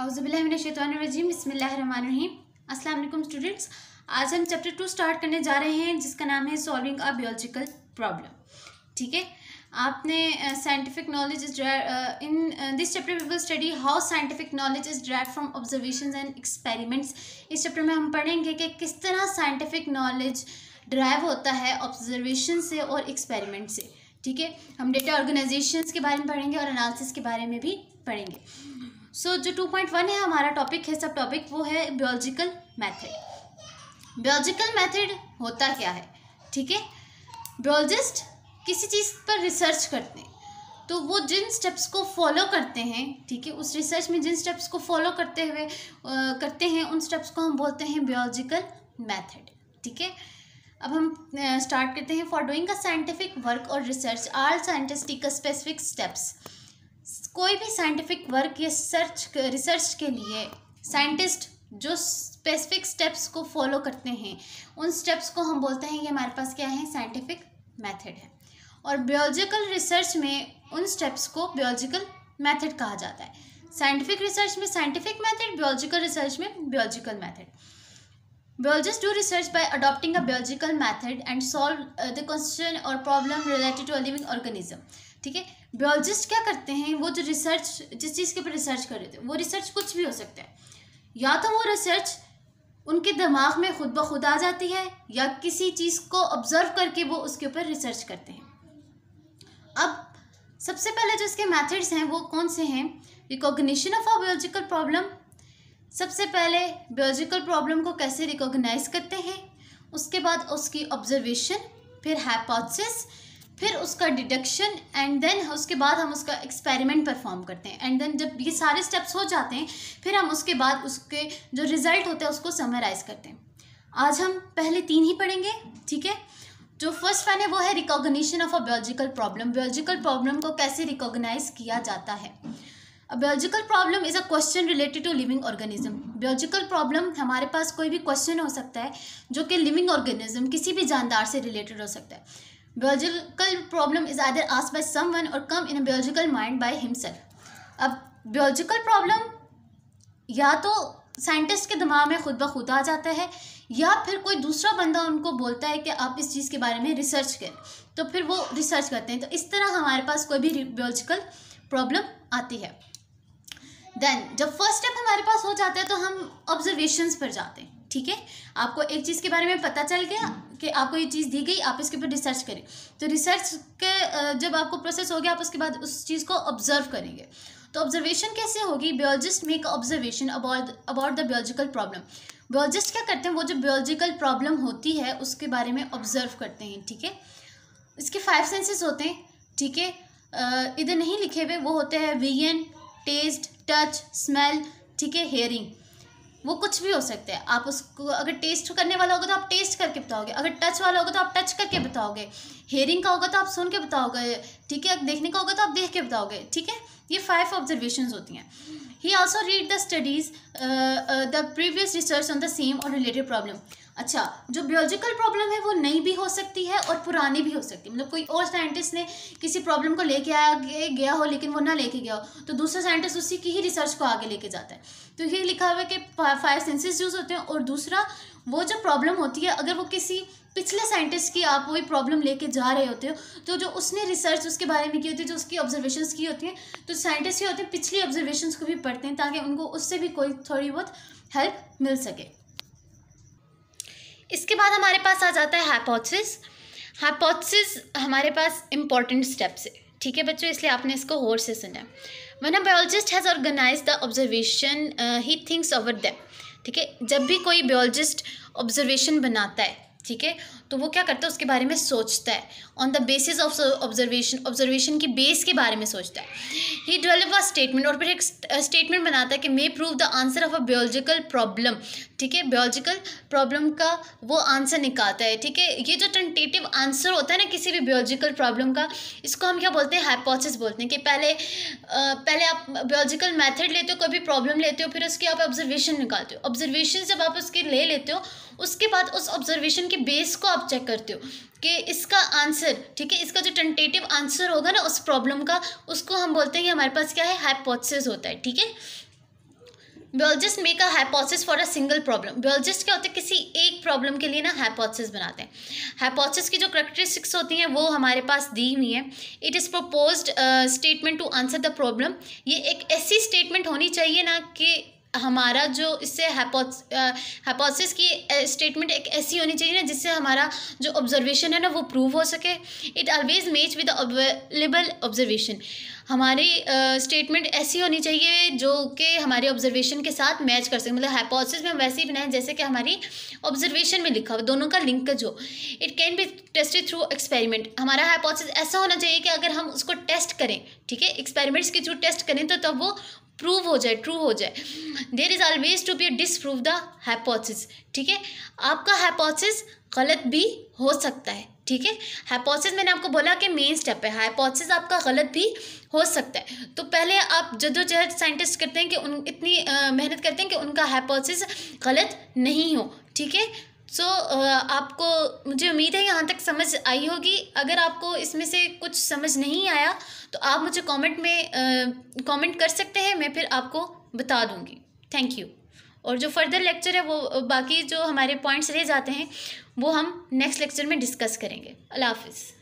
अवज़बिल्लिमिनशैतरजीम बसमीम अस्सलाम स्टूडेंट्स आज हम चैप्टर टू स्टार्ट करने जा रहे हैं जिसका नाम है सॉल्विंग अ बियोलॉजिकल प्रॉब्लम ठीक है आपने scientific knowledge is in this chapter we will study how scientific knowledge is drive from observation and experiments इस चैप्टर में हम पढ़ेंगे कि किस तरह साइंटिफिक नॉलेज ड्राइव होता है ऑब्जर्वेशन से और एक्सपेरिमेंट से ठीक है हम डेटा ऑर्गेनाइजेशन के बारे में पढ़ेंगे और अनालिस के बारे में भी पढ़ेंगे सो so, जो टू पॉइंट वन है हमारा टॉपिक है सब टॉपिक वो है बियोलॉजिकल मेथड बायोलॉजिकल मेथड होता क्या है ठीक है बियोलॉजिस्ट किसी चीज़ पर रिसर्च करते हैं तो वो जिन स्टेप्स को फॉलो करते हैं ठीक है उस रिसर्च में जिन स्टेप्स को फॉलो करते हुए करते हैं उन स्टेप्स को हम बोलते हैं बियोलॉजिकल मेथड ठीक है अब हम स्टार्ट करते हैं for doing a scientific work और research all scientist take specific steps कोई भी साइंटिफिक वर्क या सर्च रिसर्च के लिए साइंटिस्ट जो स्पेसिफिक स्टेप्स को फॉलो करते हैं उन स्टेप्स को हम बोलते हैं कि हमारे पास क्या है साइंटिफिक मेथड है और बायोलॉजिकल रिसर्च में उन स्टेप्स को बायोलॉजिकल मेथड कहा जाता है साइंटिफिक रिसर्च में साइंटिफिक मेथड बायोलॉजिकल रिसर्च में biological method biologists do research by adopting a biological method and solve the question और problem related to a living living ठीक है बायोलॉजिस्ट क्या करते हैं वो जो रिसर्च जिस चीज़ के ऊपर रिसर्च कर रहे थे वो रिसर्च कुछ भी हो सकता है या तो वो रिसर्च उनके दिमाग में खुद ब खुद आ जाती है या किसी चीज़ को ऑब्जर्व करके वो उसके ऊपर रिसर्च करते हैं अब सबसे पहले जो इसके मैथड्स हैं वो कौन से हैं recognition of a biological problem सबसे पहले बियोलॉजिकल प्रॉब्लम को कैसे रिकॉग्नाइज करते हैं उसके बाद उसकी ऑब्जर्वेशन फिर हैपोथेसिस फिर उसका डिडक्शन एंड देन उसके बाद हम उसका एक्सपेरिमेंट परफॉर्म करते हैं एंड देन जब ये सारे स्टेप्स हो जाते हैं फिर हम उसके बाद उसके जो रिज़ल्ट होते हैं उसको समराइज़ करते हैं आज हम पहले तीन ही पढ़ेंगे ठीक है जो फर्स्ट वन है वो है recognition of a biological problem biological problem को कैसे रिकॉग्नाइज किया जाता है अब biological problem is a question related to living organism biological problem हमारे पास कोई भी क्वेश्चन हो सकता है जो कि लिविंग ऑर्गेनिज्म किसी भी जानदार से रिलेटेड हो सकता है बायोलॉजिकल प्रॉब्लम इज आदर आस bye someone or come in a biological mind by himself अब बायोलॉजिकल प्रॉब्लम या तो साइंटिस्ट के दिमाग में खुद ब खुद आ जाता है या फिर कोई दूसरा बंदा उनको बोलता है कि आप इस चीज़ के बारे में रिसर्च करें तो फिर वो रिसर्च करते हैं तो इस तरह हमारे पास कोई भी बायोलॉजिकल प्रॉब्लम आती है देन जब फर्स्ट स्टेप हमारे पास हो जाता है तो हम ऑब्जर्वेशंस पर जाते हैं ठीक है आपको एक चीज़ के बारे में पता चल गया कि आपको ये चीज़ दी गई आप इसके ऊपर रिसर्च करें तो रिसर्च के जब आपको प्रोसेस हो गया आप उसके बाद उस चीज़ को ऑब्जर्व करेंगे तो ऑब्जर्वेशन कैसे होगी biologist make observation about about the biological problem biologist क्या करते हैं वो जो बायोलॉजिकल प्रॉब्लम होती है उसके बारे में ऑब्जर्व करते हैं ठीक है इसके फाइव सेंसेस होते हैं ठीक है इधर नहीं लिखे हुए वो होते हैं विजन टेस्ट टच स्मेल ठीक है हेयरिंग वो कुछ भी हो सकता है आप उसको अगर टेस्ट करने वाला होगा तो आप टेस्ट करके बताओगे अगर टच वाला होगा तो आप टच करके बताओगे हेयरिंग का होगा तो आप सुन के बताओगे ठीक है देखने का होगा तो आप देख के बताओगे ठीक है ये फाइव ऑब्जर्वेशन होती हैं he also read the studies the previous research on the same or related problem अच्छा जो बायोलॉजिकल प्रॉब्लम है वो नई भी हो सकती है और पुरानी भी हो सकती है मतलब कोई और साइंटिस्ट ने किसी प्रॉब्लम को लेके आया गया हो लेकिन वो ना लेके गया हो तो दूसरा साइंटिस्ट उसी की ही रिसर्च को आगे लेके जाता है तो ये लिखा हुआ है कि फाइव सेंसेस यूज़ होते हैं और दूसरा वो जो प्रॉब्लम होती है अगर वो किसी पिछले साइंटिस्ट की आप वही प्रॉब्लम लेके जा रहे होते हो तो जो उसने रिसर्च उसके बारे में की होती है जो उसकी ऑब्जर्वेशन की होती हैं तो साइंटिस्ट ये होते हैं पिछली ऑब्जर्वेशन को भी पढ़ते हैं ताकि उनको उससे भी कोई थोड़ी बहुत हेल्प मिल सके इसके बाद हमारे पास आ जाता है हाइपोथेसिस हाइपोथेसिस हमारे पास इम्पॉर्टेंट स्टेप्स है ठीक है बच्चों इसलिए आपने इसको और से सुना है one a biologist has organize the observation he thinks over them ठीक है जब भी कोई बायोलॉजिस्ट ऑब्जर्वेशन बनाता है ठीक है तो वो क्या करता है उसके बारे में सोचता है on the basis of observation observation के बेस के बारे में सोचता है ही डेवलप अ स्टेटमेंट और फिर एक स्टेटमेंट बनाता है कि may prove the answer of a biological problem ठीक है बियोलॉजिकल प्रॉब्लम का वो आंसर निकालता है ठीक है ये जो टेंटेटिव आंसर होता है ना किसी भी बायोलॉजिकल प्रॉब्लम का इसको हम क्या बोलते हैं हाइपोथेसिस बोलते हैं कि पहले आ, पहले आप बायोलॉजिकल मेथड लेते हो कोई भी प्रॉब्लम लेते हो फिर उसकी आप ऑब्जर्वेशन निकालते हो ऑब्जर्वेशन जब आप उसके ले लेते हो उसके बाद उस ऑब्जर्वेशन के बेस को आप चेक करते हो कि इसका आंसर ठीक है इसका जो टेंटेटिव आंसर होगा ना उस प्रॉब्लम का उसको हम बोलते हैं कि हमारे पास क्या है हाइपोथेसिस होता है ठीक है biologist make a hypothesis for a single problem biologist क्या होता है किसी एक प्रॉब्लम के लिए ना हाइपोथेसिस बनाते हैं हाइपोथेसिस की जो करेक्टरिस्टिक्स होती हैं वो हमारे पास दी हुई हैं it is proposed statement to answer the problem ये एक ऐसी स्टेटमेंट होनी चाहिए ना कि हमारा जो इससे हैपोथेसिस की स्टेटमेंट एक ऐसी होनी चाहिए ना जिससे हमारा जो ऑब्जर्वेशन है ना वो प्रूव हो सके it always match with available observation हमारी स्टेटमेंट uh, ऐसी होनी चाहिए जो कि हमारे ऑब्जर्वेशन के साथ मैच कर सके मतलब हाइपोसिस में हम वैसे ही बनाए जैसे कि हमारी ऑब्जर्वेशन में लिखा हुआ दोनों का लिंक हो it can be tested through experiment हमारा हाइपोसिस ऐसा होना चाहिए कि अगर हम उसको टेस्ट करें ठीक है एक्सपेरिमेंट्स के थ्रू टेस्ट करें तो तब तो वो प्रूव हो जाए ट्रू हो जाए there is always to be disprove the hypothesis ठीक है आपका हैपोसिस गलत भी हो सकता है ठीक है हाइपोसिस मैंने आपको बोला कि मेन स्टेप है हाइपोथेसिस आपका गलत भी हो सकता है तो पहले आप जदोजहद साइंटिस्ट करते हैं कि उन इतनी मेहनत करते हैं कि उनका हाइपोथेसिस गलत नहीं हो ठीक है सो so, uh, आपको मुझे उम्मीद है यहाँ तक समझ आई होगी अगर आपको इसमें से कुछ समझ नहीं आया तो आप मुझे कमेंट में कमेंट uh, कर सकते हैं मैं फिर आपको बता दूँगी थैंक यू और जो फर्दर लेक्चर है वो बाकी जो हमारे पॉइंट्स रह जाते हैं वो हम नेक्स्ट लेक्चर में डिस्कस करेंगे अल्लाह हाफिज़